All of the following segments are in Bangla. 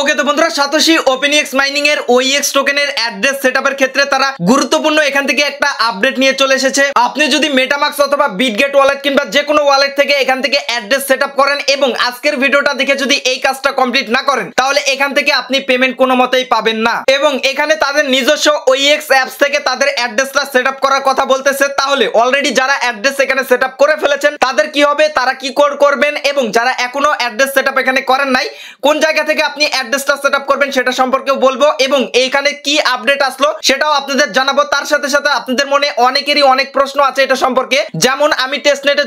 ওকে তো বন্ধুরা সাতোশি ওপেনিএক্স মাইনিং এর ওইএক্স টোকেনের অ্যাড্রেস সেট ক্ষেত্রে তারা গুরুত্বপূর্ণ এখান থেকে একটা আপডেট নিয়ে চলে এসেছে আপনি যদি মেটামাক্স অথবা বিটগেট ওয়ালেট কিংবা যে কোনো ওয়ালেট থেকে এখান থেকে অ্যাড্রেস সেট করেন এবং আজকের ভিডিওটা দেখে যদি এই কাজটা কমপ্লিট না করেন তাহলে এখান থেকে আপনি পেমেন্ট কোনো মতেই পাবেন না এবং এখানে তাদের নিজস্ব ওইএক্স অ্যাপস থেকে তাদের অ্যাড্রেসটা সেট করার কথা বলতেছে তাহলে অলরেডি যারা অ্যাড্রেস এখানে সেট করে ফেলেছেন তাদের কি হবে তারা কি কোড করবেন এবং যারা এখনো অ্যাড্রেস সেট এখানে করেন নাই কোন জায়গা থেকে আপনি অ্যাড্রেসটা সেট করবেন সেটা সম্পর্কেও বলবো এবং এইখানে কি আপডেট আসলো সেটাও আপনাদের জানাবো তার সাথে সাথে আপনাদের মনে অনেকেরই অনেক প্রশ্ন আছে এটা সম্পর্কে যেমন আমি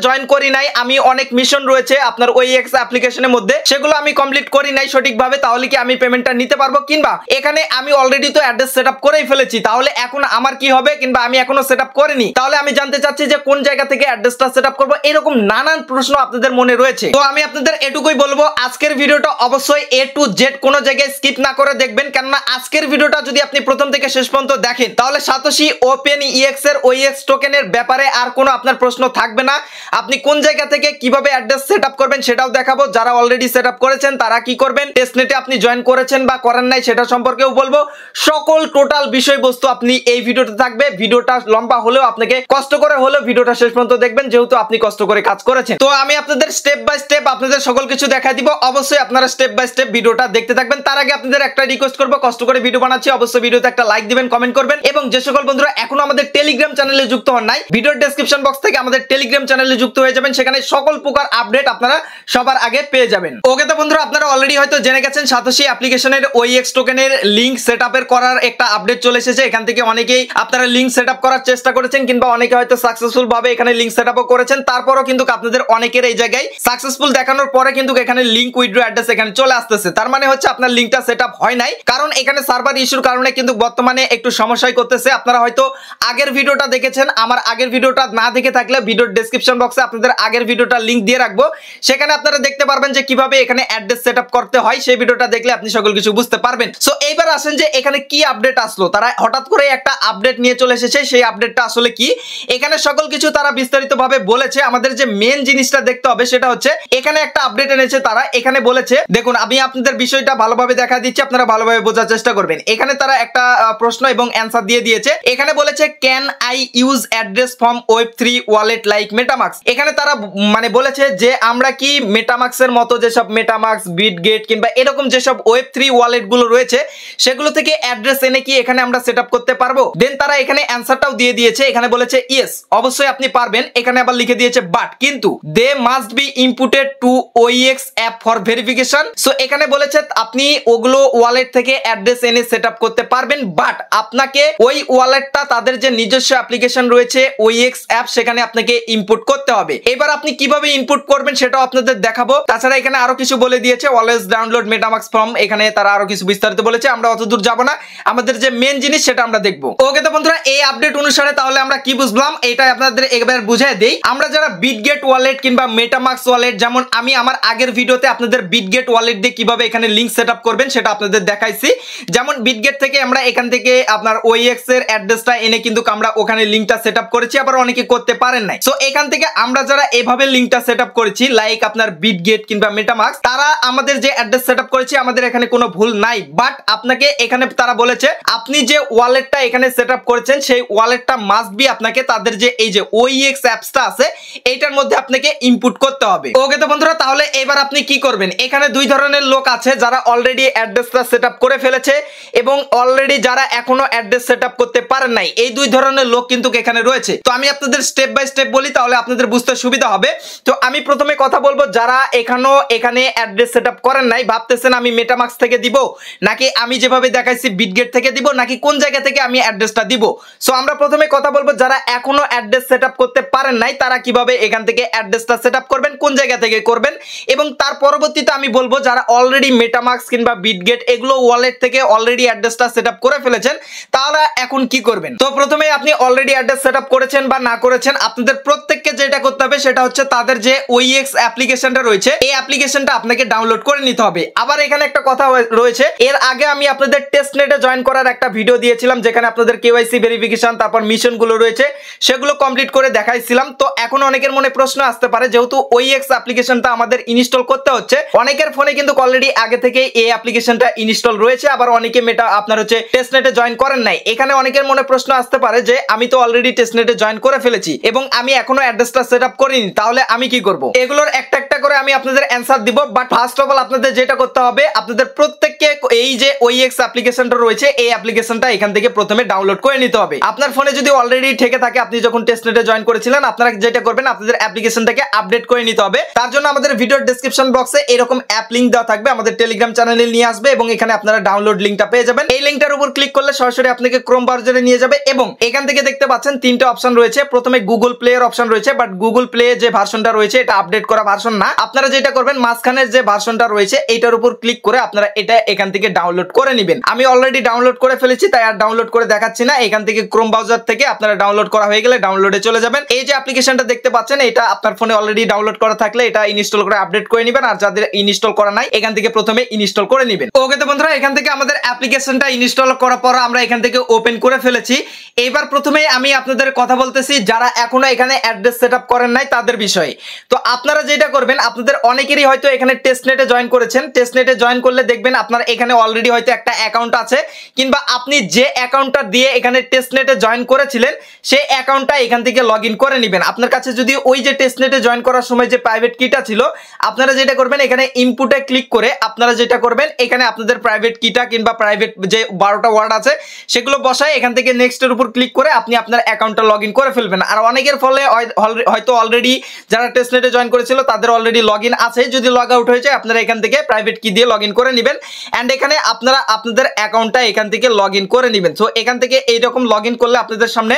জয়েন করি নাই আমি অনেক মিশন রয়েছে আপনার ওই এক্স অ্যাপ্লিকেশনের মধ্যে সেগুলো আমি কমপ্লিট করি নাই সঠিকভাবে তাহলে কি আমি পেমেন্টটা নিতে পারবো কিংবা এখানে আমি অলরেডি তো অ্যাড্রেস সেট করেই ফেলেছি তাহলে এখন আমার কি হবে কিংবা আমি এখনো সেট করিনি তাহলে আমি জানতে চাচ্ছি যে কোন জায়গা থেকে অ্যাড্রেসটা সেট এরকম নানান প্রশ্ন আপনাদের মনে রয়েছে তো আমি আপনাদের এটুকুই বলবো আজকের ভিডিওটা অবশ্যই এ টু জেড কোনো জায়গায় স্কিপ না করে দেখবেন কেননা আজকের ভিডিওটা যদি আপনি প্রথম থেকে শেষ পর্যন্ত দেখেন তাহলে সাতোশি ওপেন ইএক্স e এর ওইএক্স e টোকেনের ব্যাপারে আর কোনো আপনার প্রশ্ন থাকবে না আপনি কোন জায়গা থেকে কিভাবে অ্যাড্রেস সেট করবেন সেটাও দেখাবো যারা অলরেডি সেট করেছেন তারা কি করবেন টেস্টনেটে আপনি জয়েন করেছেন বা করেন নাই সেটা সম্পর্কেও বলবো সকল টোটাল বিষয়বস্তু আপনি এই ভিডিওতে থাকবে ভিডিওটা লম্বা হলেও আপনাকে কষ্ট করে হলেও ভিডিওটা শেষ পর্যন্ত দেখবেন যেহেতু আপনি কষ্ট করে কাজ করেছেন তো আমি আপনাদের স্টেপ বাই স্টেপ আপনাদের সকল কিছু দেখা দিব অবশ্যই আপনারা স্টেপ বাই স্টেপ ভিডিওটা দেখতে থাকবেন তার আগে আপনাদের একটা রিকোয়েস্ট করবো কষ্ট করে ভিডিও বানাচ্ছি অবশ্যই ভিডিওতে একটা লাইক দিবেন কমেন্ট করবেন এবং যে সকল বন্ধুরা এখন আমাদের টেলিগ্রাম চ্যানেলে যুক্ত হন নাই ভিডিওর ডেসক্রিপশন বক্স থেকে আমাদের টেলিগ্রাম চ্যানেলে যুক্ত হয়ে যাবেন সেখানে সকল প্রকার আপডেট আপনারা সবার আগে পেয়ে যাবেন ওকে তো বন্ধুরা আপনারা অলরেডি হয়তো জেনে গেছেন সাতোশি অ্যাপ্লিকেশনের ওই এক্স টোকেনের লিঙ্ক সেট করার একটা আপডেট চলে এসেছে এখান থেকে অনেকেই আপনারা লিঙ্ক সেট করার চেষ্টা করেছেন কিংবা অনেকে হয়তো সাকসেসফুল ভাবে এখানে লিঙ্ক সেট করেছেন তারপরও কিন্তু আপনাদের অনেকের এই জায়গায় সাকসেসফুল দেখানোর পরে কিন্তু এখানে লিঙ্ক উইড্রো অ্যাড্রেস এখানে চলে আসতেছে তার মানে হচ্ছে আপনার লিঙ্কটা সেট হয় নাই কারণ এখানে সার্ভার ইস্যুর কারণে কিন্তু বর্তমানে একটু সমস্যায় করতেছে আপনারা হয়তো আগের ভিডিওটা দেখেছেন আমার আগের ভিডিওটা না দেখে থাকলে ভিডিওর ডিসক্রিপশন বক্সে আপনাদের আগের ভিডিওটা লিঙ্ক দিয়ে রাখবো সেখানে আপনারা দেখতে পারবেন যে কিভাবে এখানে অ্যাড্রেস সেট করতে হয় সেই ভিডিওটা দেখলে আপনি সকল কিছু বুঝতে পারবেন সো এইবার আসেন যে এখানে কি আপডেট আসলো তারা হঠাৎ করে একটা আপডেট নিয়ে চলে এসেছে সেই আপডেটটা আসলে কি এখানে সকল কিছু তারা বিস্তারিতভাবে বলেছে আমাদের যে মেন জিনিসটা দেখতে হবে সেটা হচ্ছে এখানে একটা আপডেট এনেছে তারা এখানে বলেছে দেখুন আমি আপনাদের বিষয়টা ভালোভাবে দেখা দিচ্ছে আপনারা ভালোভাবে বোঝার চেষ্টা করবেন এখানে তারা একটা প্রশ্ন এবং অ্যান্সার দিয়ে দিয়েছে এখানে বলেছে can I use address form web three wallet like MetaMask এখানে তারা মানে বলেছে যে আমরা কি এর মতো যেসব মেটামাক্স বিটগেট কিংবা এরকম যেসব ওয়েব থ্রি ওয়ালেটগুলো রয়েছে সেগুলো থেকে অ্যাড্রেস এনে কি এখানে আমরা সেট করতে পারবো দেন তারা এখানে অ্যান্সারটাও দিয়ে দিয়েছে এখানে বলেছে ইয়েস অবশ্যই আপনি পারবেন এখানে আবার লিখে দিয়েছে বাট কিন্তু they must be imputed to OEX app for verification so এখানে বলেছে আপনি ওগুলো ওয়ালেট থেকে অ্যাড্রেস এনে সেট করতে পারবেন বাট আপনাকে ওই ওয়ালেটটা তাদের যে নিজস্ব অ্যাপ্লিকেশন রয়েছে ওই এক্স অ্যাপ সেখানে আপনাকে ইনপুট করতে হবে এবার আপনি কিভাবে ইনপুট করবেন সেটাও আপনাদের দেখাবো তাছাড়া এখানে আরো কিছু বলে দিয়েছে অলওয়েজ ডাউনলোড মেটামাক্স ফর্ম এখানে তারা আরো কিছু বিস্তারিত বলেছে আমরা অত দূর যাবো না আমাদের যে মেন জিনিস সেটা আমরা দেখবো ওকে তো বন্ধুরা এই আপডেট অনুসারে তাহলে আমরা কি বুঝলাম এটাই আপনাদের একবার বুঝাই দেই আমরা যারা বিটগেট ওয়ালেট কিংবা মেটামাক্স ওয়ালেট যেমন আমি আমার আগের ভিডিওতে আপনাদের বিটগেট ওয়ালেট দিয়ে কিভাবে এখানে লিঙ্ক লিঙ্ক সেট করবেন সেটা আপনাদের দেখাইছি যেমন বিটগেট থেকে আমরা এখান থেকে আপনার ওই এক্স e এর অ্যাড্রেসটা এনে কিন্তু আমরা ওখানে লিঙ্কটা সেট করেছি আবার অনেকে করতে পারেন নাই সো এখান থেকে আমরা যারা এভাবে লিঙ্কটা সেট করেছি লাইক আপনার বিটগেট কিংবা মেটামার্ক তারা আমাদের যে অ্যাড্রেস সেট করেছি আমাদের এখানে কোনো ভুল নাই বাট আপনাকে এখানে তারা বলেছে আপনি যে ওয়ালেটটা এখানে সেট করেছেন সেই ওয়ালেটটা মাস্ট বি আপনাকে তাদের যে এই যে ওই এক্স অ্যাপসটা আছে এইটার মধ্যে আপনাকে ইনপুট করতে হবে ওকে তো বন্ধুরা তাহলে এবার আপনি কি করবেন এখানে দুই ধরনের লোক আছে যারা যারা অলরেডি অ্যাড্রেসটা সেট করে ফেলেছে এবং অলরেডি যারা এখনো অ্যাড্রেস সেট করতে পারেন নাই এই দুই ধরনের লোক কিন্তু এখানে রয়েছে তো আমি আপনাদের স্টেপ বাই স্টেপ বলি তাহলে আপনাদের বুঝতে সুবিধা হবে তো আমি প্রথমে কথা বলবো যারা এখানেও এখানে অ্যাড্রেস সেট করেন নাই ভাবতেছেন আমি মেটামাক্স থেকে দিব নাকি আমি যেভাবে দেখাইছি বিটগেট থেকে দিব নাকি কোন জায়গা থেকে আমি অ্যাড্রেসটা দিব সো আমরা প্রথমে কথা বলবো যারা এখনো অ্যাড্রেস সেট করতে পারেন নাই তারা কিভাবে এখান থেকে অ্যাড্রেসটা সেট করবেন কোন জায়গা থেকে করবেন এবং তার পরবর্তীতে আমি বলবো যারা অলরেডি মেটামাক্স ম্যাক্স কিংবা বিটগেট এগুলো ওয়ালেট থেকে অলরেডি অ্যাড্রেসটা সেট করে ফেলেছেন তাহলে এখন কি করবেন তো প্রথমে আপনি অলরেডি অ্যাড্রেস সেট করেছেন বা না করেছেন আপনাদের প্রত্যেককে যেটা করতে হবে সেটা হচ্ছে তাদের যে ওইএক্স অ্যাপ্লিকেশনটা e রয়েছে এই অ্যাপ্লিকেশনটা আপনাকে ডাউনলোড করে নিতে হবে আবার এখানে একটা কথা রয়েছে এর আগে আমি আপনাদের টেস্ট নেটে জয়েন করার একটা ভিডিও দিয়েছিলাম যেখানে আপনাদের কেওয়াইসি ভেরিফিকেশন তারপর মিশনগুলো রয়েছে সেগুলো কমপ্লিট করে দেখাইছিলাম তো এখন অনেকের মনে প্রশ্ন আসতে পারে যেহেতু ওইএক্স অ্যাপ্লিকেশনটা e আমাদের ইনস্টল করতে হচ্ছে অনেকের ফোনে কিন্তু অলরেডি আগে থেকে থেকে এই অ্যাপ্লিকেশনটা ইনস্টল রয়েছে আবার অনেকে মেটা আপনার হচ্ছে টেস্টনেটে জয়েন করেন নাই এখানে অনেকের মনে প্রশ্ন আসতে পারে যে আমি তো অলরেডি টেস্টনেটে জয়েন করে ফেলেছি এবং আমি এখনো অ্যাড্রেসটা সেট আপ করিনি তাহলে আমি কি করব এগুলোর একটা একটা করে আমি আপনাদের অ্যান্সার দিব বাট ফার্স্ট অফ অল আপনাদের যেটা করতে হবে আপনাদের প্রত্যেককে এই যে ওইএক্স অ্যাপ্লিকেশনটা রয়েছে এই অ্যাপ্লিকেশনটা এখান থেকে প্রথমে ডাউনলোড করে নিতে হবে আপনার ফোনে যদি অলরেডি থেকে থাকে আপনি যখন টেস্টনেটে জয়েন করেছিলেন আপনারা যেটা করবেন আপনাদের অ্যাপ্লিকেশনটাকে আপডেট করে নিতে হবে তার জন্য আমাদের ভিডিওর ডেসক্রিপশন বক্সে এরকম অ্যাপ লিংক দেওয়া থাকবে আমাদের টেলিগ্রাম টেলিগ্রাম চ্যানেলে নিয়ে আসবে এবং এখানে আপনারা ডাউনলোড লিঙ্কটা পেয়ে যাবেন এই লিঙ্কটার উপর ক্লিক করলে সরাসরি আপনাকে ক্রোম ব্রাউজারে নিয়ে যাবে এবং এখান থেকে দেখতে পাচ্ছেন তিনটা অপশন রয়েছে প্রথমে গুগল প্লে এর অপশন রয়েছে বাট গুগল প্লে যে ভার্সনটা রয়েছে এটা আপডেট করা ভার্সন না আপনারা যেটা করবেন মাঝখানের যে ভার্সনটা রয়েছে এটার উপর ক্লিক করে আপনারা এটা এখান থেকে ডাউনলোড করে নেবেন আমি অলরেডি ডাউনলোড করে ফেলেছি তাই আর ডাউনলোড করে দেখাচ্ছি না এখান থেকে ক্রোম ব্রাউজার থেকে আপনারা ডাউনলোড করা হয়ে গেলে ডাউনলোডে চলে যাবেন এই যে অ্যাপ্লিকেশনটা দেখতে পাচ্ছেন এটা আপনার ফোনে অলরেডি ডাউনলোড করা থাকলে এটা ইনস্টল করে আপডেট করে নেবেন আর যাদের ইনস্টল করা নাই এখান থেকে প্রথমে ইনস্টল করে নেবেন ওকে তো বন্ধুরা এখান থেকে আমাদের অ্যাপ্লিকেশনটা ইনস্টল করার পর আমরা এখান থেকে ওপেন করে ফেলেছি এবার প্রথমে আমি আপনাদের কথা বলতেছি যারা এখনো এখানে অ্যাড্রেস সেট করেন নাই তাদের বিষয়ে তো আপনারা যেটা করবেন আপনাদের অনেকেরই হয়তো এখানে টেস্টনেটে জয়েন করেছেন টেস্টনেটে জয়েন করলে দেখবেন আপনার এখানে অলরেডি হয়তো একটা অ্যাকাউন্ট আছে কিংবা আপনি যে অ্যাকাউন্টটা দিয়ে এখানে টেস্টনেটে জয়েন করেছিলেন সেই অ্যাকাউন্টটা এখান থেকে লগ করে নেবেন আপনার কাছে যদি ওই যে টেস্টনেটে জয়েন করার সময় যে প্রাইভেট কিটা ছিল আপনারা যেটা করবেন এখানে ইনপুটে ক্লিক করে আপনারা যে যেটা করবেন এখানে আপনাদের প্রাইভেট কিটা কিংবা প্রাইভেট যে বারোটা ওয়ার্ড আছে সেগুলো বসায় এখান থেকে নেক্সটের উপর ক্লিক করে আপনি আপনার অ্যাকাউন্টটা লগ করে ফেলবেন আর অনেকের ফলে হয়তো অলরেডি যারা টেস্টনেটে জয়েন করেছিল তাদের অলরেডি লগ আছে যদি লগ আউট হয়ে যায় আপনারা এখান থেকে প্রাইভেট কি দিয়ে লগ করে নেবেন অ্যান্ড এখানে আপনারা আপনাদের অ্যাকাউন্টটা এখান থেকে লগ করে নেবেন সো এখান থেকে এইরকম লগ করলে আপনাদের সামনে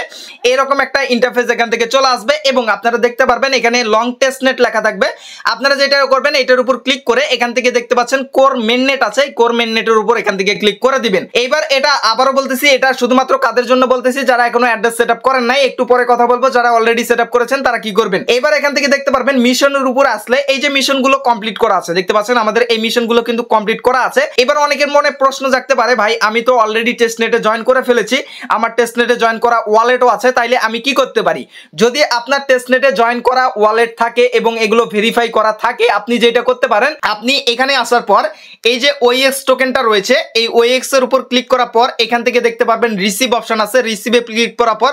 এরকম একটা ইন্টারফেস এখান থেকে চলে আসবে এবং আপনারা দেখতে পারবেন এখানে লং টেস্টনেট লেখা থাকবে আপনারা যেটা করবেন এটার উপর ক্লিক করে এখান থেকে দেখতে পাচ্ছেন কোর কোর মেন নেট আছে এই কোর মেন উপর এখান থেকে ক্লিক করে দিবেন এবার এটা আবারও বলতেছি এটা শুধুমাত্র কাদের জন্য বলতেছি যারা এখনো অ্যাড্রেস সেট করেন নাই একটু পরে কথা বলবো যারা অলরেডি সেট করেছেন তারা কি করবেন এবার এখান থেকে দেখতে পারবেন মিশনের উপর আসলে এই যে মিশনগুলো কমপ্লিট করা আছে দেখতে পাচ্ছেন আমাদের এই মিশনগুলো কিন্তু কমপ্লিট করা আছে এবার অনেকের মনে প্রশ্ন জাগতে পারে ভাই আমি তো অলরেডি টেস্ট নেটে জয়েন করে ফেলেছি আমার টেস্ট নেটে জয়েন করা ওয়ালেটও আছে তাইলে আমি কি করতে পারি যদি আপনার টেস্ট নেটে জয়েন করা ওয়ালেট থাকে এবং এগুলো ভেরিফাই করা থাকে আপনি যেটা করতে পারেন আপনি এখানে আসার পর এই যে ওইএক্স টোকেনটা e রয়েছে এই ওইএক্স e এর উপর ক্লিক করার পর এখান থেকে দেখতে পারবেন রিসিভ অপশন আছে রিসিভে ক্লিক করার পর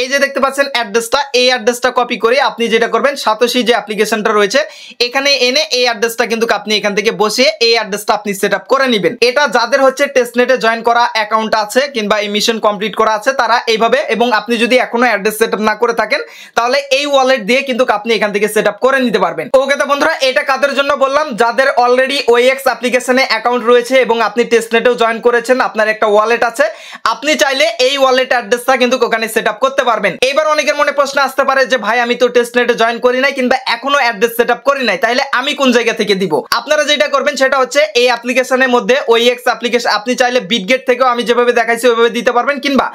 এই যে দেখতে পাচ্ছেন অ্যাড্রেসটা এই অ্যাড্রেসটা কপি করে আপনি যেটা করবেন সাতোশি যে অ্যাপ্লিকেশনটা রয়েছে এখানে এনে এই অ্যাড্রেসটা কিন্তু আপনি এখান থেকে বসিয়ে এই অ্যাড্রেসটা আপনি সেট করে নেবেন এটা যাদের হচ্ছে টেস্টনেটে জয়েন করা অ্যাকাউন্ট আছে কিংবা এই মিশন কমপ্লিট করা আছে তারা এইভাবে এবং আপনি যদি এখনো অ্যাড্রেস সেট না করে থাকেন তাহলে এই ওয়ালেট দিয়ে কিন্তু আপনি এখান থেকে সেট করে নিতে পারবেন ওকে তো বন্ধুরা এটা কাদের জন্য বললাম যাদের অলরেডি ওই এক্স অ্যাপ্লিকেশনে অ্যাকাউন্ট রয়েছে এবং আপনি টেস্টনেটেও জয়েন করেছেন আপনার একটা ওয়ালেট আছে আপনি চাইলে এই ওয়ালেট অ্যাড্রেসটা কিন্তু ওখানে সেট করতে পারবেন এবার অনেকের মনে প্রশ্ন আসতে পারে যে ভাই আমি তো টেস্টনেটে জয়েন করি নাই কিংবা এখনো অ্যাড্রেস সেট করি নাই তাহলে আমি কোন জায়গা থেকে দিব আপনারা যেটা করবেন সেটা হচ্ছে এই অ্যাপ্লিকেশনের মধ্যে ওই এক্স অ্যাপ্লিকেশন আপনি চাইলে বিটগেট থেকেও আমি যেভাবে দেখাইছি ওইভাবে দিতে পারবেন কিংবা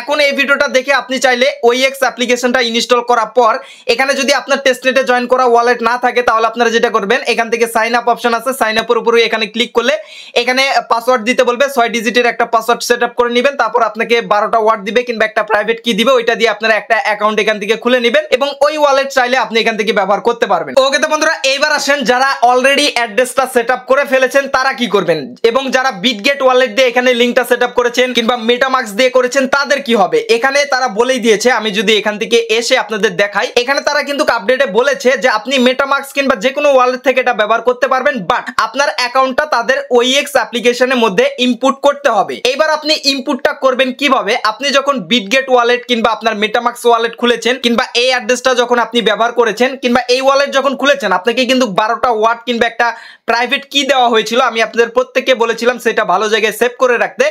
এখন এই ভিডিওটা দেখে আপনি চাইলে ওই এক্স অ্যাপ্লিকেশনটা ইনস্টল করার পর এখানে যদি আপনার টেস্টনেটে জয়েন করা ওয়ালেট না থাকে তাহলে আপনারা যেটা করবেন এখান থেকে সাইন আপ অপশন আছে সাইন আপের উপরে এখানে এখানে ক্লিক করলে এখানে পাসওয়ার্ড দিতে বলবে ছয় ডিজিটের একটা পাসওয়ার্ড সেট করে নেবেন তারপর আপনাকে বারোটা ওয়ার্ড দিবে কিংবা একটা প্রাইভেট কি দিবে ওইটা দিয়ে আপনারা একটা অ্যাকাউন্ট এখান থেকে খুলে নেবেন এবং ওই ওয়ালেট চাইলে আপনি এখান থেকে ব্যবহার করতে পারবেন ওকে তো বন্ধুরা এইবার আসেন যারা অলরেডি অ্যাড্রেসটা সেট করে ফেলেছেন তারা কি করবেন এবং যারা বিটগেট ওয়ালেট দিয়ে এখানে লিঙ্কটা সেট করেছেন কিংবা মেটামার্কস দিয়ে করেছেন তাদের কি হবে এখানে তারা বলেই দিয়েছে আমি যদি এখান থেকে এসে আপনাদের দেখাই এখানে তারা কিন্তু আপডেটে বলেছে যে আপনি মেটামার্কস কিংবা যে কোনো ওয়ালেট থেকে এটা ব্যবহার করতে পারবেন বাট আপনার অ্যাকাউন্ট কোনটা তাদের ওইএক্স e অ্যাপ্লিকেশনের মধ্যে ইনপুট করতে হবে এবার আপনি ইনপুটটা করবেন কিভাবে আপনি যখন বিটগেট ওয়ালেট কিংবা আপনার মেটামাক্স ওয়ালেট খুলেছেন কিংবা এই অ্যাড্রেসটা যখন আপনি ব্যবহার করেছেন কিংবা এই ওয়ালেট যখন খুলেছেন আপনাকে কিন্তু বারোটা ওয়ার্ড কিংবা একটা প্রাইভেট কি দেওয়া হয়েছিল আমি আপনাদের প্রত্যেককে বলেছিলাম সেটা ভালো জায়গায় সেভ করে রাখতে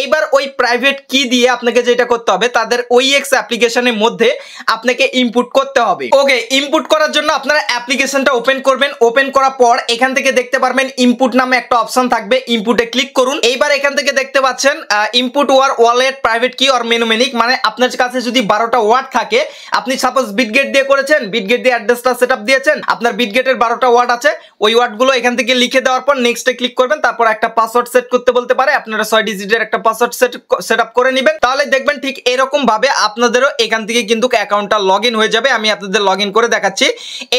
এইবার ওই প্রাইভেট কি দিয়ে আপনাকে যেটা করতে হবে তাদের ওইএক্স e অ্যাপ্লিকেশনের মধ্যে আপনাকে ইনপুট করতে হবে ওকে ইনপুট করার জন্য আপনারা অ্যাপ্লিকেশনটা ওপেন করবেন ওপেন করার পর এখান থেকে দেখতে পারবেন ইনপুট নাম নামে একটা অপশন থাকবে ইনপুটে ক্লিক করুন এইবার এখান থেকে দেখতে পাচ্ছেন input your wallet private key or mnemonic মানে আপনার কাছে যদি বারোটা ওয়ার্ড থাকে আপনি সাপোজ বিটগেট দিয়ে করেছেন বিটগেট দিয়ে অ্যাড্রেসটা সেট দিয়েছেন আপনার বিটগেটের বারোটা ওয়ার্ড আছে ওই ওয়ার্ডগুলো এখান থেকে লিখে দেওয়ার পর নেক্সটে ক্লিক করবেন তারপর একটা পাসওয়ার্ড সেট করতে বলতে পারে আপনারা ছয় ডিজিটের একটা পাসওয়ার্ড সেট সেট আপ করে নেবেন তাহলে দেখবেন ঠিক এরকম ভাবে আপনাদেরও এখান থেকে কিন্তু অ্যাকাউন্টটা লগ হয়ে যাবে আমি আপনাদের লগ করে দেখাচ্ছি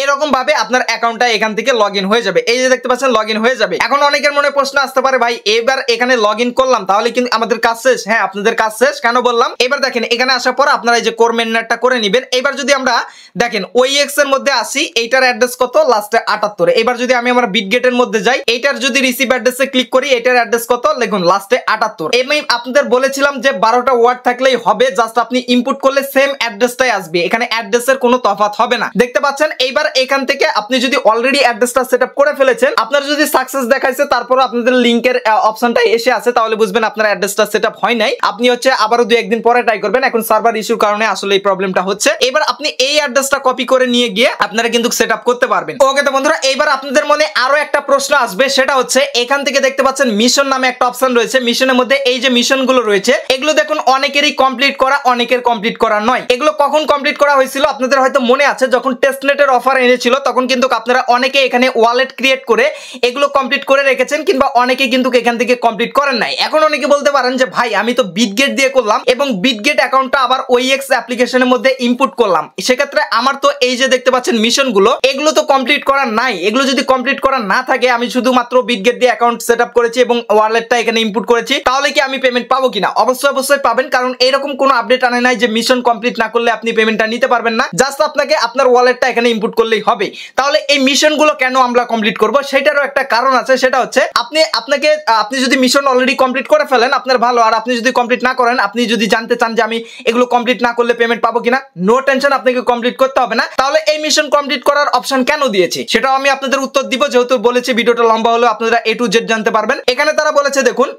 এরকম ভাবে আপনার অ্যাকাউন্টটা এখান থেকে লগ হয়ে যাবে এই যে দেখতে পাচ্ছেন লগ হয়ে যাবে এখন এখন অনেকের মনে প্রশ্ন আসতে পারে ভাই এবার এখানে লগ করলাম তাহলে কিন্তু আমাদের কাজ শেষ হ্যাঁ আপনাদের কাজ শেষ কেন বললাম এবার দেখেন এখানে আসার পর আপনারা এই যে কোর মেন্ডারটা করে নিবেন এবার যদি আমরা দেখেন ওই এক্স এর মধ্যে আসি এইটার অ্যাড্রেস কত লাস্টে আটাত্তর এবার যদি আমি আমার বিটগেটের মধ্যে যাই এইটার যদি রিসিভ অ্যাড্রেসে ক্লিক করি এটার অ্যাড্রেস কত দেখুন লাস্টে আটাত্তর এমনি আপনাদের বলেছিলাম যে বারোটা ওয়ার্ড থাকলেই হবে জাস্ট আপনি ইনপুট করলে সেম অ্যাড্রেসটাই আসবে এখানে অ্যাড্রেসের কোনো তফাত হবে না দেখতে পাচ্ছেন এইবার এখান থেকে আপনি যদি অলরেডি অ্যাড্রেসটা সেট করে ফেলেছেন আপনার যদি সাকসেস দেখা দেখাইছে তারপর আপনাদের লিঙ্কের অপশনটা এসে আছে তাহলে বুঝবেন আপনার অ্যাড্রেসটা সেট হয় নাই আপনি হচ্ছে আবারও দু একদিন পরে ট্রাই করবেন এখন সার্ভার ইস্যুর কারণে আসলে এই প্রবলেমটা হচ্ছে এবার আপনি এই অ্যাড্রেসটা কপি করে নিয়ে গিয়ে আপনারা কিন্তু সেট করতে পারবেন ওকে তো বন্ধুরা এবার আপনাদের মনে আরো একটা প্রশ্ন আসবে সেটা হচ্ছে এখান থেকে দেখতে পাচ্ছেন মিশন নামে একটা অপশন রয়েছে মিশনের মধ্যে এই যে মিশন গুলো রয়েছে এগুলো দেখুন অনেকেরই কমপ্লিট করা অনেকের কমপ্লিট করা নয় এগুলো কখন কমপ্লিট করা হয়েছিল আপনাদের হয়তো মনে আছে যখন টেস্টনেটের অফার এনেছিল তখন কিন্তু আপনারা অনেকে এখানে ওয়ালেট ক্রিয়েট করে এগুলো কমপ্লিট করে রেখেছেন কিংবা অনেকে কিন্তু এখান থেকে কমপ্লিট করেন নাই এখন অনেকে বলতে পারেন যে ভাই আমি তো বিটগেট দিয়ে করলাম এবং বিটগেট অ্যাকাউন্টটা আবার ওই এক্স অ্যাপ্লিকেশনের মধ্যে ইনপুট করলাম সেক্ষেত্রে আমার তো এই যে দেখতে পাচ্ছেন মিশনগুলো এগুলো তো কমপ্লিট করা নাই এগুলো যদি কমপ্লিট করা না থাকে আমি শুধুমাত্র বিটগেট দিয়ে অ্যাকাউন্ট সেট করেছি এবং ওয়ালেটটা এখানে ইনপুট করেছি তাহলে কি আমি পেমেন্ট পাবো কিনা অবশ্যই অবশ্যই পাবেন কারণ এরকম কোনো আপডেট আনে নাই যে মিশন কমপ্লিট না করলে আপনি পেমেন্টটা নিতে পারবেন না জাস্ট আপনাকে আপনার ওয়ালেটটা এখানে ইনপুট করলেই হবে তাহলে এই মিশনগুলো কেন আমরা কমপ্লিট করবো সেটারও একটা কারণ আছে সেটা হচ্ছে আপনি আপনাকে আপনি যদি মিশন অলরেডি কমপ্লিট করে ফেলেন আপনার ভালো আর আপনি যদি কমপ্লিট না করেন আপনি যদি জানতে চান যে আমি এগুলো কমপ্লিট না করলে পেমেন্ট পাবো কিনা নো টেনশন আপনাকে কমপ্লিট করতে হবে না তাহলে এই মিশন কমপ্লিট করার অপশন কেন দিয়েছি সেটাও আমি আপনাদের উত্তর দিব যেহেতু বলেছি ভিডিওটা লম্বা হলো আপনারা এ টু জেড জানতে পারবেন এখানে তারা বলেছে দেখুন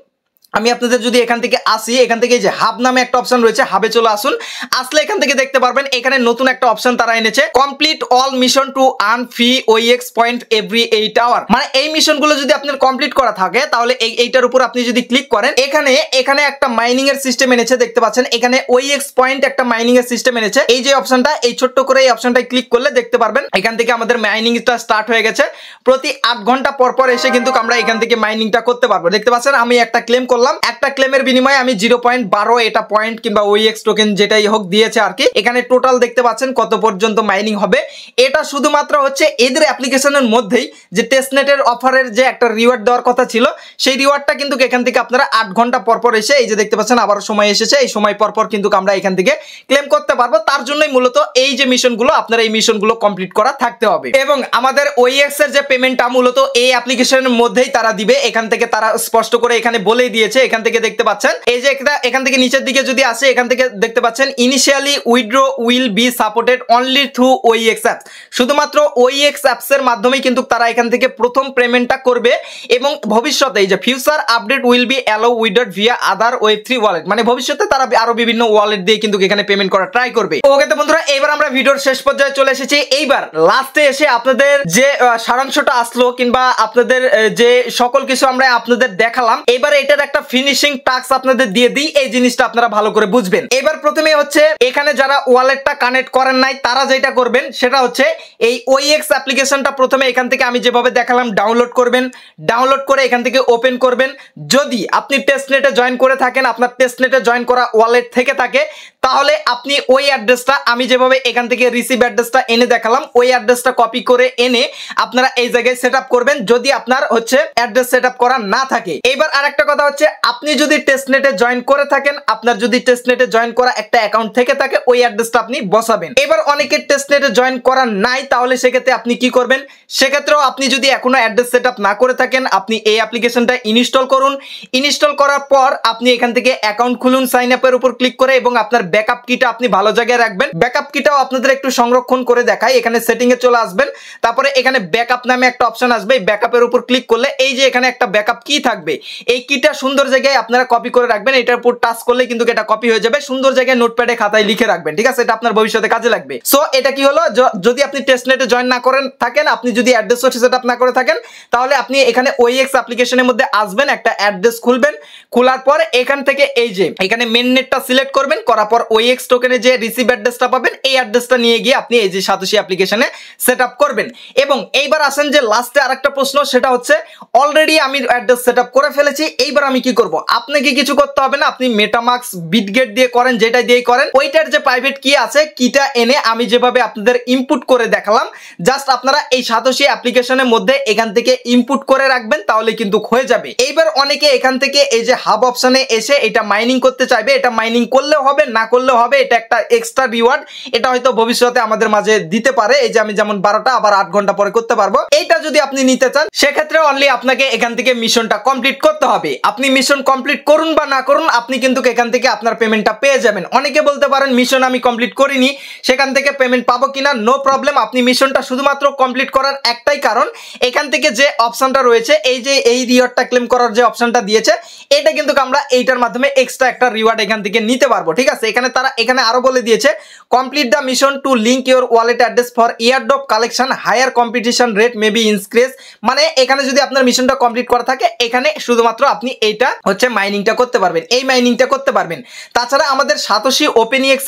আমি আপনাদের যদি এখান থেকে আসি এখান থেকে যে হাব নামে একটা অপশন রয়েছে হাবে চলে আসুন আসলে এখান থেকে দেখতে পারবেন এখানে নতুন একটা অপশন তারা এনেছে complete all mission to earn free ওই X point every eight hour মানে এই মিশনগুলো যদি আপনার কমপ্লিট করা থাকে তাহলে এইটার উপর আপনি যদি ক্লিক করেন এখানে এখানে একটা মাইনিং এর সিস্টেম এনেছে দেখতে পাচ্ছেন এখানে ওই এক্স পয়েন্ট একটা মাইনিং এর সিস্টেম এনেছে এই যে অপশনটা এই ছোট্ট করে এই অপশনটা ক্লিক করলে দেখতে পারবেন এখান থেকে আমাদের মাইনিংটা স্টার্ট হয়ে গেছে প্রতি আট ঘন্টা পর পর এসে কিন্তু আমরা এখান থেকে মাইনিংটা করতে পারবো দেখতে পাচ্ছেন আমি একটা ক্লেম করলাম করলাম একটা ক্লেমের বিনিময়ে আমি জিরো পয়েন্ট বারো এটা পয়েন্ট কিংবা ওই এক্স টোকেন যেটাই হোক দিয়েছে আর কি এখানে টোটাল দেখতে পাচ্ছেন কত পর্যন্ত মাইনিং হবে এটা শুধুমাত্র হচ্ছে এদের অ্যাপ্লিকেশনের মধ্যেই যে টেস্টনেটের অফারের যে একটা রিওয়ার্ড দেওয়ার কথা ছিল সেই রিওয়ার্ডটা কিন্তু এখান থেকে আপনারা আট ঘন্টা পরপর এসে এই যে দেখতে পাচ্ছেন আবার সময় এসেছে এই সময় পরপর কিন্তু আমরা এখান থেকে ক্লেম করতে পারবো তার জন্যই মূলত এই যে মিশনগুলো আপনারা এই মিশনগুলো কমপ্লিট করা থাকতে হবে এবং আমাদের ওই এক্স e এর যে পেমেন্টটা মূলত এই অ্যাপ্লিকেশনের মধ্যেই তারা দিবে এখান থেকে তারা স্পষ্ট করে এখানে বলেই দিয়েছে রয়েছে এখান থেকে দেখতে পাচ্ছেন এই যে এখান থেকে নিচের দিকে যদি আসে এখান থেকে দেখতে পাচ্ছেন initially withdraw will be supported only through ওই এক্স অ্যাপস শুধুমাত্র ওই এক্স অ্যাপস এর মাধ্যমেই কিন্তু তারা এখান থেকে প্রথম পেমেন্টটা করবে এবং ভবিষ্যতে এই যে future update will be allowed withdraw via other web three wallet মানে ভবিষ্যতে তারা আরো বিভিন্ন ওয়ালেট দিয়ে কিন্তু এখানে পেমেন্ট করা ট্রাই করবে ওকে তো বন্ধুরা এবার আমরা ভিডিওর শেষ পর্যায়ে চলে এসেছি এইবার লাস্টে এসে আপনাদের যে সারাংশটা আসলো কিংবা আপনাদের যে সকল কিছু আমরা আপনাদের দেখালাম এবার এটার একটা একটা ফিনিশিং টাক্স আপনাদের দিয়ে দিই এই জিনিসটা আপনারা ভালো করে বুঝবেন এবার প্রথমে হচ্ছে এখানে যারা ওয়ালেটটা কানেক্ট করেন নাই তারা যেটা করবেন সেটা হচ্ছে এই এক্স অ্যাপ্লিকেশনটা e প্রথমে এখান থেকে আমি যেভাবে দেখালাম ডাউনলোড করবেন ডাউনলোড করে এখান থেকে ওপেন করবেন যদি আপনি টেস্টনেটে জয়েন করে থাকেন আপনার টেস্টনেটে জয়েন করা ওয়ালেট থেকে থাকে তাহলে আপনি ওই অ্যাড্রেসটা আমি যেভাবে এখান থেকে রিসিভ অ্যাড্রেসটা এনে দেখালাম ওই অ্যাড্রেসটা কপি করে এনে আপনারা এই জায়গায় সেট করবেন যদি আপনার হচ্ছে অ্যাড্রেস সেট করা না থাকে এবার আরেকটা কথা হচ্ছে আপনি যদি টেস্টনেটে জয়েন করে থাকেন আপনার যদি টেস্টনেটে জয়েন করা একটা অ্যাকাউন্ট থেকে থাকে ওই অ্যাড্রেসটা আপনি বসাবেন এবার অনেকে টেস্টনেটে জয়েন করা নাই তাহলে সেক্ষেত্রে আপনি কি করবেন সেক্ষেত্রেও আপনি যদি এখনো অ্যাড্রেস সেট না করে থাকেন আপনি এই অ্যাপ্লিকেশনটা ইনস্টল করুন ইনস্টল করার পর আপনি এখান থেকে অ্যাকাউন্ট খুলুন সাইন আপের উপর ক্লিক করে এবং আপনার ব্যাকআপ কিটা আপনি ভালো জায়গায় রাখবেন ব্যাকআপ কিটাও আপনাদের একটু সংরক্ষণ করে দেখায় এখানে সেটিং এ চলে আসবেন তারপরে এখানে ব্যাকআপ নামে একটা অপশন আসবে এই ব্যাকআপের উপর ক্লিক করলে এই যে এখানে একটা ব্যাকআপ কি থাকবে এই কিটা সুন্দর জায়গায় আপনারা কপি করে রাখবেন এটার উপর টাচ করলে কিন্তু এটা কপি হয়ে যাবে সুন্দর জায়গায় নোটপ্যাডে খাতায় লিখে রাখবেন ঠিক আছে এটা আপনার ভবিষ্যতে কাজে লাগবে সো এটা কি হলো যদি আপনি টেস্টনেটে জয়েন না করেন থাকেন আপনি যদি অ্যাড্রেস সেট আপ না করে থাকেন তাহলে আপনি এখানে ওইএক্স e অ্যাপ্লিকেশনের মধ্যে আসবেন একটা অ্যাড্রেস খুলবেন খোলার পর এখান থেকে এই যে এখানে মেন নেটটা সিলেক্ট করবেন করার পর ওই এক্স টোকেনে যে রিসিভ অ্যাড্রেসটা পাবেন এই অ্যাড্রেসটা নিয়ে গিয়ে আপনি এই যে সাতোশি অ্যাপ্লিকেশনে সেট করবেন এবং এইবার আসেন যে লাস্টে একটা প্রশ্ন সেটা হচ্ছে অলরেডি আমি অ্যাড্রেস সেট করে ফেলেছি এইবার আমি কি করব আপনাকে কিছু করতে হবে না আপনি মেটামার্কস বিটগেট দিয়ে করেন যেটা দিয়ে করেন ওইটার যে প্রাইভেট কি আছে কিটা এনে আমি যেভাবে আপনাদের ইনপুট করে দেখালাম জাস্ট আপনারা এই সাতোশি অ্যাপ্লিকেশনের মধ্যে এখান থেকে ইনপুট করে রাখবেন তাহলে কিন্তু হয়ে যাবে এইবার অনেকে এখান থেকে এই যে হাব অপশানে এসে এটা মাইনিং করতে চাইবে এটা মাইনিং করলেও হবে না করলে করলে হবে এটা একটা এক্সট্রা রিওয়ার্ড এটা হয়তো ভবিষ্যতে আমাদের মাঝে দিতে পারে এই যে আমি যেমন বারোটা আবার আট ঘন্টা পরে করতে পারবো এইটা যদি আপনি নিতে চান সেক্ষেত্রে অনলি আপনাকে এখান থেকে মিশনটা কমপ্লিট করতে হবে আপনি মিশন কমপ্লিট করুন বা না করুন আপনি কিন্তু এখান থেকে আপনার পেমেন্টটা পেয়ে যাবেন অনেকে বলতে পারেন মিশন আমি কমপ্লিট করিনি সেখান থেকে পেমেন্ট পাবো কিনা নো প্রবলেম আপনি মিশনটা শুধুমাত্র কমপ্লিট করার একটাই কারণ এখান থেকে যে অপশানটা রয়েছে এই যে এই রিওয়ার্ডটা ক্লেম করার যে অপশানটা দিয়েছে এটা কিন্তু আমরা এইটার মাধ্যমে এক্সট্রা একটা রিওয়ার্ড এখান থেকে নিতে পারবো ঠিক আছে এখানে তারা এখানে আরও বলে দিয়েছে complete the mission to link your wallet address for drop collection higher competition rate may be increase মানে এখানে যদি আপনার মিশনটা কমপ্লিট করা থাকে এখানে শুধুমাত্র আপনি এইটা হচ্ছে মাইনিংটা করতে পারবেন এই মাইনিংটা করতে পারবেন তাছাড়া আমাদের সাতোশি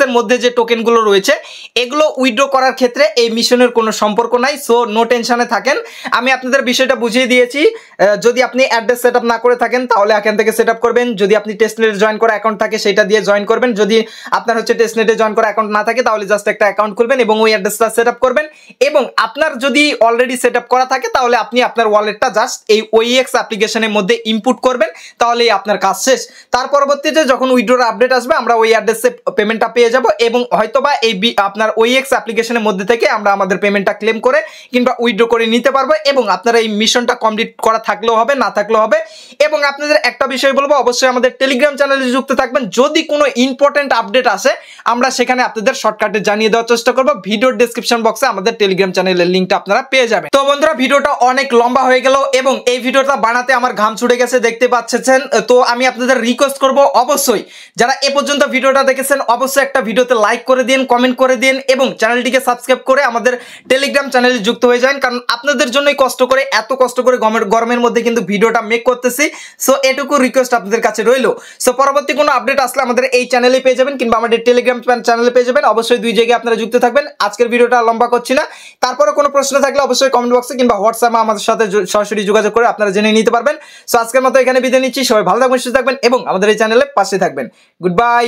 এর মধ্যে যে টোকেনগুলো রয়েছে এগুলো উইড্রো করার ক্ষেত্রে এই মিশনের কোনো সম্পর্ক নাই সো নো টেনশানে থাকেন আমি আপনাদের বিষয়টা বুঝিয়ে দিয়েছি যদি আপনি অ্যাড্রেস সেট না করে থাকেন তাহলে এখান থেকে সেট করবেন যদি আপনি টেস্টলেট জয়েন করা অ্যাকাউন্ট থাকে সেটা দিয়ে জয়েন করবেন যদি আপনার হচ্ছে টেস্টনেটে জয়েন করা অ্যাকাউন্ট না থাকে তাহলে জাস্ট একটা অ্যাকাউন্ট খুলবেন এবং ওই অ্যাড্রেসটা সেট আপ করবেন এবং আপনার যদি অলরেডি সেট আপ করা থাকে তাহলে আপনি আপনার ওয়ালেটটা জাস্ট এই ওইএক্স অ্যাপ্লিকেশনের মধ্যে ইনপুট করবেন তাহলেই আপনার কাজ শেষ তার পরবর্তীতে যখন উইড্রোর আপডেট আসবে আমরা ওই অ্যাড্রেসে পেমেন্টটা পেয়ে যাব এবং হয়তোবা এই আপনার ওইএক্স অ্যাপ্লিকেশনের মধ্যে থেকে আমরা আমাদের পেমেন্টটা ক্লেম করে কিংবা উইড্রো করে নিতে পারবো এবং আপনারা এই মিশনটা কমপ্লিট করা থাকলেও হবে না থাকলেও হবে এবং আপনাদের একটা বিষয় বলবো অবশ্যই আমাদের টেলিগ্রাম চ্যানেলে যুক্ত থাকবেন যদি কোনো ইম্পর্টেন্ট আপডেট আপডেট আসে আমরা সেখানে আপনাদের শর্টকাটে জানিয়ে দেওয়ার চেষ্টা করবো ভিডিওর ডিসক্রিপশন বক্সে আমাদের টেলিগ্রাম চ্যানেলের লিঙ্কটা আপনারা পেয়ে যাবেন তো বন্ধুরা ভিডিওটা অনেক লম্বা হয়ে গেল এবং এই ভিডিওটা বানাতে আমার ঘাম ছুটে গেছে দেখতে পাচ্ছেন তো আমি আপনাদের রিকোয়েস্ট করব অবশ্যই যারা এ পর্যন্ত ভিডিওটা দেখেছেন অবশ্যই একটা ভিডিওতে লাইক করে দিন কমেন্ট করে দিন এবং চ্যানেলটিকে সাবস্ক্রাইব করে আমাদের টেলিগ্রাম চ্যানেলে যুক্ত হয়ে যান কারণ আপনাদের জন্যই কষ্ট করে এত কষ্ট করে গরমের মধ্যে কিন্তু ভিডিওটা মেক করতেছি সো এটুকু রিকোয়েস্ট আপনাদের কাছে রইল সো পরবর্তী কোনো আপডেট আসলে আমাদের এই চ্যানেলে পেয়ে যাবেন কিংবা আমাদের টেলিগ্রাম চ্যানেলে পেয়ে যাবেন অবশ্যই দুই জায়গায় আপনারা যুক্ত থাকবেন আজকের ভিডিওটা লম্বা করছি না তারপরে কোনো প্রশ্ন থাকলে অবশ্যই কমেন্ট বক্সে কিংবা হোয়াটসঅ্যাপে আমাদের সাথে সরাসরি যোগাযোগ করে আপনারা জেনে নিতে পারবেন সো আজকের মতো এখানে বিদায় নিচ্ছি সবাই ভালো থাকবেন সুস্থ থাকবেন এবং আমাদের এই চ্যানেলে পাশে থাকবেন গুড বাই